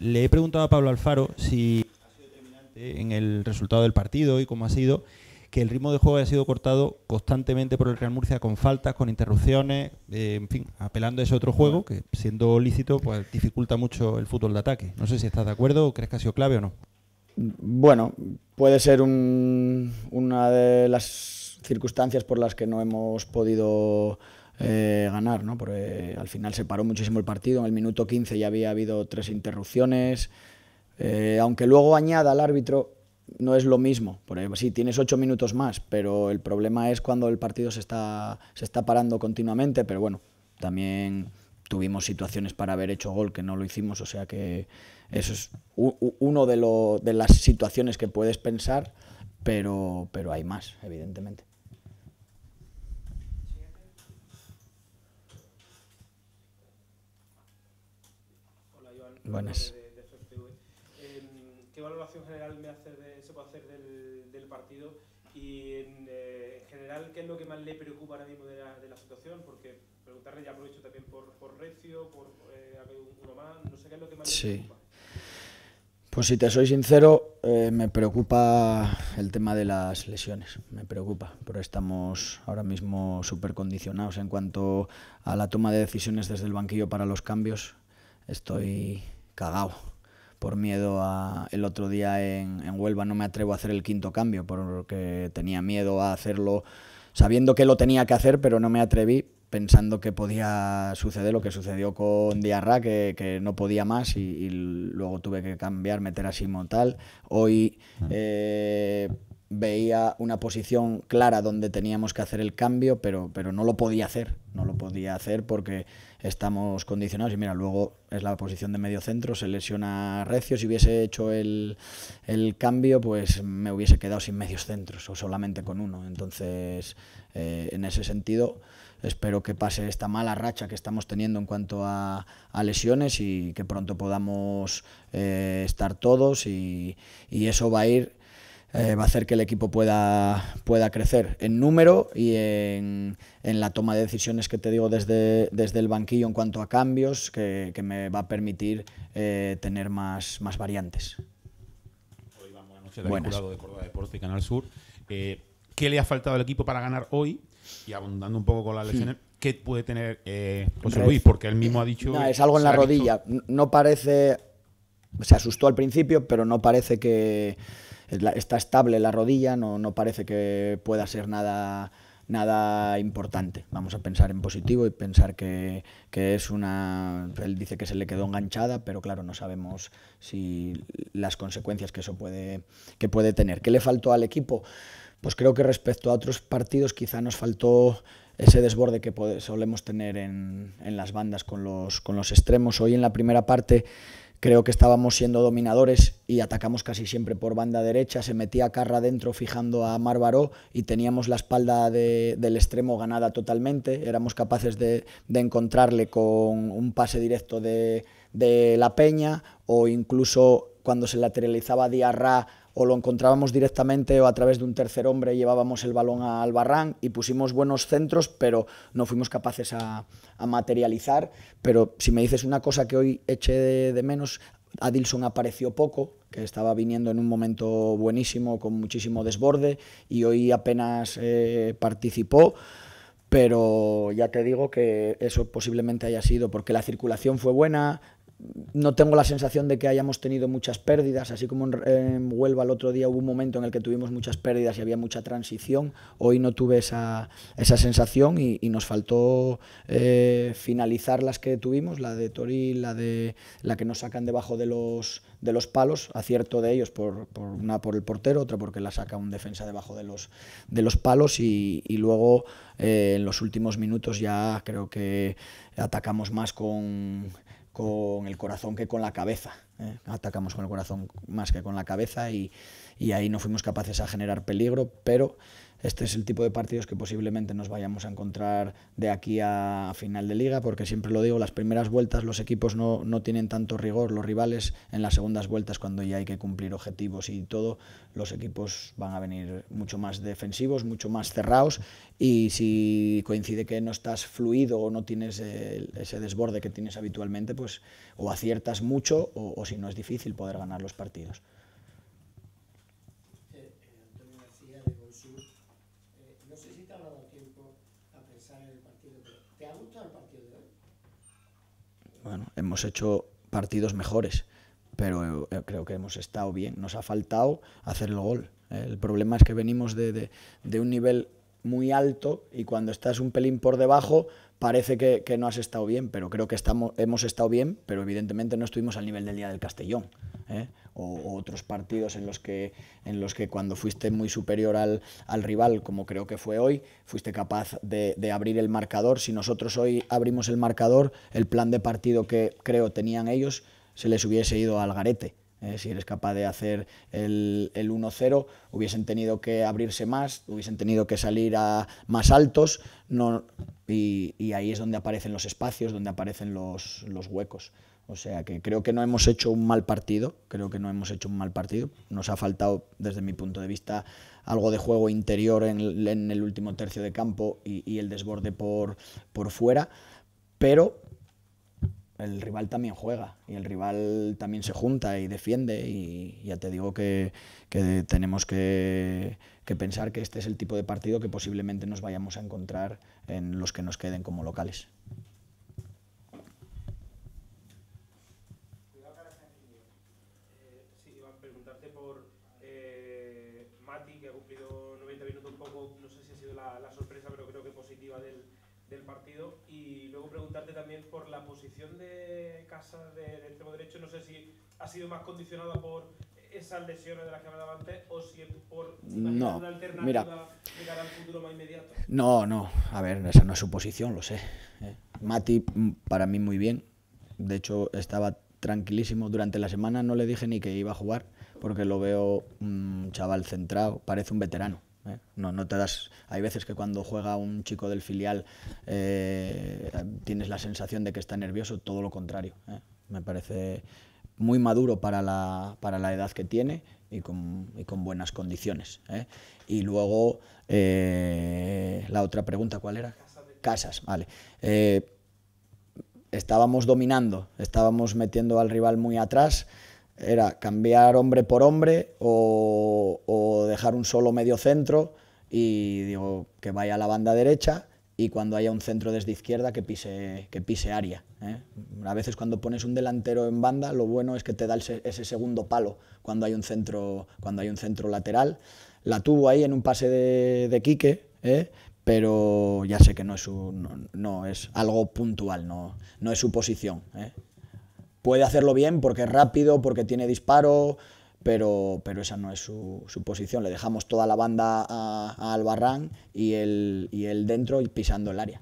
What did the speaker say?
Le he preguntado a Pablo Alfaro si ha sido determinante en el resultado del partido y cómo ha sido que el ritmo de juego haya sido cortado constantemente por el Real Murcia con faltas, con interrupciones, eh, en fin, apelando a ese otro juego que siendo lícito pues dificulta mucho el fútbol de ataque. No sé si estás de acuerdo o crees que ha sido clave o no. Bueno, puede ser una de las circunstancias por las que no hemos podido eh, ganar, ¿no? Porque al final se paró muchísimo el partido, en el minuto 15 ya había habido tres interrupciones, eh, aunque luego añada al árbitro, no es lo mismo. Por ejemplo, sí, tienes ocho minutos más, pero el problema es cuando el partido se está, se está parando continuamente. Pero bueno, también tuvimos situaciones para haber hecho gol que no lo hicimos, o sea que eso es uno de, de las situaciones que puedes pensar, pero, pero hay más, evidentemente. Buenas. Em, ¿Qué valoración general me hace de, se puede hacer del, del partido? Y en, eh, general, ¿qué es lo que más le preocupa ahora mismo de la, situación? Porque preguntarle, ya aprovecho también por, Recio, por eh, uno más, no sé qué es lo que más le preocupa. Pues si te soy sincero, eh, me preocupa el tema de las lesiones, me preocupa, pero estamos ahora mismo súper condicionados en cuanto a la toma de decisiones desde el banquillo para los cambios. Estoy cagao. Por miedo a. El otro día en, Huelva no me atrevo a hacer el quinto cambio porque tenía miedo a hacerlo sabiendo que lo tenía que hacer, pero no me atreví pensando que podía suceder lo que sucedió con Diarra, que, que no podía más y, luego tuve que cambiar, meter a Simo tal. Hoy mm. eh, veía una posición clara donde teníamos que hacer el cambio, pero, pero no lo podía hacer, no lo podía hacer porque estamos condicionados y mira, luego es la posición de medio centro, se lesiona Recio, si hubiese hecho el, cambio pues me hubiese quedado sin medios centros o solamente con uno, entonces eh, en ese sentido espero que pase esta mala racha que estamos teniendo en cuanto a, lesiones y que pronto podamos eh, estar todos y, y eso va a ir eh, va a hacer que el equipo pueda, pueda crecer en número y en, en, la toma de decisiones que te digo desde, desde el banquillo en cuanto a cambios, que, que me va a permitir eh, tener más, más variantes. Hoy vamos a noche de Córdoba y Canal Sur. Eh, ¿Qué le ha faltado al equipo para ganar hoy? Y abundando un poco con las hmm. lesiones, ¿qué puede tener José Luis? Porque él mismo ha dicho... es algo en la rodilla. No parece se asustó al principio, pero no parece que, está estable la rodilla, no, no parece que pueda ser nada nada importante. Vamos a pensar en positivo y pensar que, que, es una... Él dice que se le quedó enganchada, pero claro, no sabemos si las consecuencias que eso puede, que puede tener. ¿Qué le faltó al equipo? Pues creo que respecto a otros partidos quizá nos faltó ese desborde que solemos tener en, en las bandas con los, con los extremos. Hoy en la primera parte Creo que estábamos siendo dominadores y atacamos casi siempre por banda derecha. Se metía Carra dentro fijando a Márvaro y teníamos la espalda del extremo ganada totalmente. Éramos capaces de, encontrarle con un pase directo de, de, La Peña o incluso cuando se lateralizaba Diarra o lo encontrábamos directamente o a través de un tercer hombre llevábamos el balón al barran y pusimos buenos centros, pero no fuimos capaces a, materializar. Pero si me dices una cosa que hoy eché de, menos, Adilson apareció poco, que estaba viniendo en un momento buenísimo, con muchísimo desborde, y hoy apenas eh, participó. Pero ya te digo que eso posiblemente haya sido porque la circulación fue buena, no tengo la sensación de que hayamos tenido muchas pérdidas, así como en, Huelva el otro día hubo un momento en el que tuvimos muchas pérdidas y había mucha transición, hoy no tuve esa, sensación y, nos faltó eh, finalizar las que tuvimos, la de Toril, la, de, la que nos sacan debajo de los, de los palos, acierto de ellos, por, una por el portero, otra porque la saca un defensa debajo de los, de los palos y, luego eh, en los últimos minutos ya creo que atacamos más con con el corazón que con la cabeza. ¿eh? Atacamos con el corazón más que con la cabeza y, y ahí no fuimos capaces a generar peligro, pero este es el tipo de partidos que posiblemente nos vayamos a encontrar de aquí a final de liga, porque siempre lo digo, las primeras vueltas los equipos no, tienen tanto rigor, los rivales en las segundas vueltas cuando ya hay que cumplir objetivos y todo, los equipos van a venir mucho más defensivos, mucho más cerrados y si coincide que no estás fluido o no tienes ese desborde que tienes habitualmente, pues o aciertas mucho o si no es difícil poder ganar los partidos. ¿Te ha gustado el partido de hoy? Bueno, hemos hecho partidos mejores, pero eh, creo que hemos estado bien. Nos ha faltado hacer el gol. El problema es que venimos de un nivel muy alto y cuando estás un pelín por debajo parece que, no has estado bien, pero creo que estamos, hemos estado bien, pero evidentemente no estuvimos al nivel del día del Castellón. ¿eh? O, otros partidos en los, que, en los que cuando fuiste muy superior al, rival, como creo que fue hoy, fuiste capaz de, abrir el marcador. Si nosotros hoy abrimos el marcador, el plan de partido que creo tenían ellos se les hubiese ido al garete. ¿eh? si eres capaz de hacer el, el 1-0, hubiesen tenido que abrirse más, hubiesen tenido que salir a más altos, no, y, ahí es donde aparecen los espacios, donde aparecen los, los huecos. O sea que creo que no hemos hecho un mal partido, creo que no hemos hecho un mal partido. Nos ha faltado, desde mi punto de vista, algo de juego interior en el, último tercio de campo y, el desborde por, por fuera, pero el rival también juega y el rival también se junta y defiende y ya te digo que, tenemos que, pensar que este es el tipo de partido que posiblemente nos vayamos a encontrar en los que nos queden como locales. del partido. Y luego preguntarte también por la posición de Casa del de extremo derecho. No sé si ha sido más condicionada por esas lesiones de las que hablaba antes o si es por no, una alternativa mira, de cara al futuro más inmediato. No, no. A ver, esa no es su posición, lo sé. ¿eh? Mati, mm, para mí, muy bien. De hecho, estaba tranquilísimo durante la semana. No le dije ni que iba a jugar porque lo veo un chaval centrado, parece un veterano. ¿eh? No, te das. Hay veces que cuando juega un chico del filial eh, tienes la sensación de que está nervioso, todo lo contrario. ¿eh? Me parece muy maduro para la, edad que tiene y con, y con buenas condiciones. Y luego, la otra pregunta, ¿cuál era? Casas, vale estábamos dominando, estábamos metiendo al rival muy atrás, era cambiar hombre por hombre o, dejar un solo medio centro y digo que vaya a la banda derecha y cuando haya un centro desde izquierda que pise, que pise área. ¿eh? A veces cuando pones un delantero en banda, lo bueno es que te da ese, segundo palo cuando hay, un centro, cuando hay un centro lateral. La tuvo ahí en un pase de, Quique, ¿eh? pero ya sé que no es, es algo puntual, no, es su posición. ¿eh? puede hacerlo bien porque es rápido, porque tiene disparo, pero, pero esa no es su, posición. Le dejamos toda la banda a, a Albarrán y él, dentro pisando el área.